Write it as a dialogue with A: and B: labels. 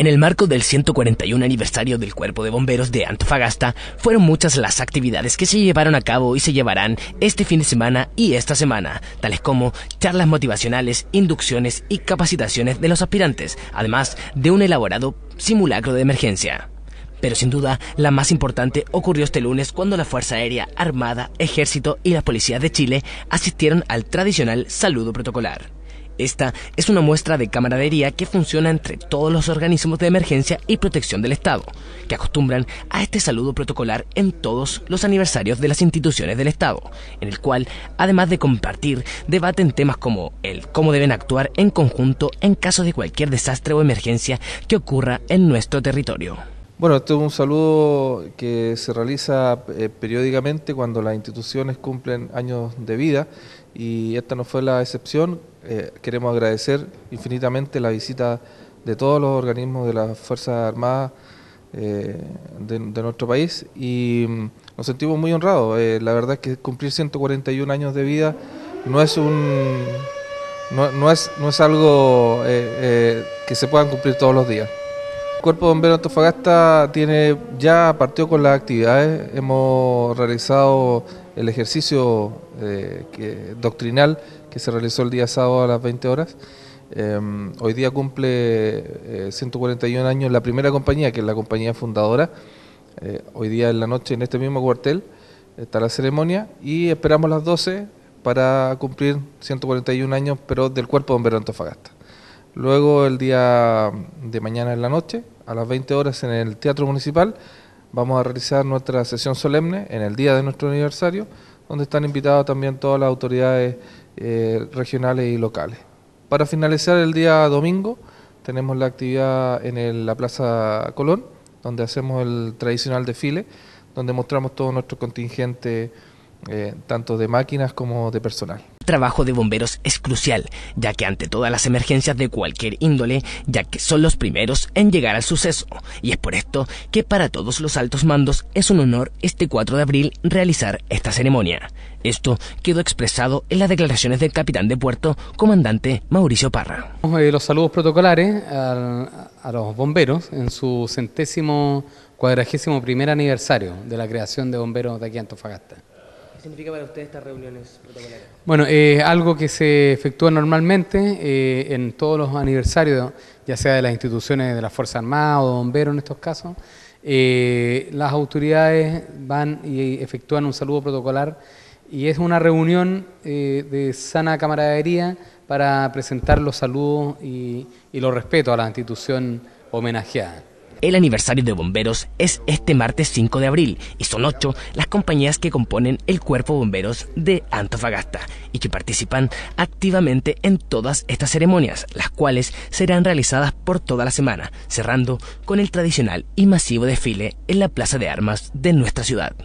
A: En el marco del 141 aniversario del Cuerpo de Bomberos de Antofagasta, fueron muchas las actividades que se llevaron a cabo y se llevarán este fin de semana y esta semana, tales como charlas motivacionales, inducciones y capacitaciones de los aspirantes, además de un elaborado simulacro de emergencia. Pero sin duda, la más importante ocurrió este lunes cuando la Fuerza Aérea, Armada, Ejército y las policías de Chile asistieron al tradicional saludo protocolar. Esta es una muestra de camaradería que funciona entre todos los organismos de emergencia y protección del Estado, que acostumbran a este saludo protocolar en todos los aniversarios de las instituciones del Estado, en el cual, además de compartir, debaten temas como el cómo deben actuar en conjunto en caso de cualquier desastre o emergencia que ocurra en nuestro territorio.
B: Bueno, este es un saludo que se realiza eh, periódicamente cuando las instituciones cumplen años de vida y esta no fue la excepción. Eh, queremos agradecer infinitamente la visita de todos los organismos de las Fuerzas Armadas eh, de, nuestro país y mm, nos sentimos muy honrados. la verdad es que cumplir 141 años de vida no es un no es, no es algo que se puedan cumplir todos los días. El Cuerpo de Bomberos Antofagasta tiene ya partió con las actividades. Hemos realizado el ejercicio eh, doctrinal que se realizó el día sábado a las 20 horas. Em, hoy día cumple 141 eh, años la primera compañía, que es la compañía fundadora. Eh, hoy día en la noche, en este mismo cuartel, está la ceremonia y esperamos las 12 para cumplir 141 años, pero del Cuerpo de Bomberos Antofagasta. Luego el día de mañana en la noche, a las 20 horas en el Teatro Municipal, vamos a realizar nuestra sesión solemne en el día de nuestro aniversario, donde están invitados también todas las autoridades eh, regionales y locales. Para finalizar el día domingo, tenemos la actividad en la Plaza Colón, donde hacemos el tradicional desfile, donde mostramos todo
A: nuestro contingente, eh, tanto de máquinas como de personal trabajo de bomberos es crucial, ya que ante todas las emergencias de cualquier índole, ya que son los primeros en llegar al suceso, y es por esto que para todos los altos mandos es un honor este 4 de abril realizar esta ceremonia. Esto quedó expresado en las declaraciones del capitán de puerto, comandante Mauricio Parra.
C: Los saludos protocolares a, los bomberos en su centésimo cuadragésimo primer aniversario de la creación de bomberos de aquí a Antofagasta.
A: ¿Qué significa para ustedes estas reuniones protocolarias?
C: Bueno, es algo que se efectúa normalmente eh, en todos los aniversarios, ya sea de las instituciones de las Fuerzas Armadas o bomberos en estos casos, eh, las autoridades van y efectúan un saludo protocolar y es una reunión eh, de sana camaradería para presentar los saludos y los respetos a la institución
A: homenajeada. El aniversario de bomberos es este martes 5 de abril y son ocho las compañías que componen el cuerpo bomberos de Antofagasta y que participan activamente en todas estas ceremonias, las cuales serán realizadas por toda la semana, cerrando con el tradicional y masivo desfile en la Plaza de Armas de nuestra ciudad.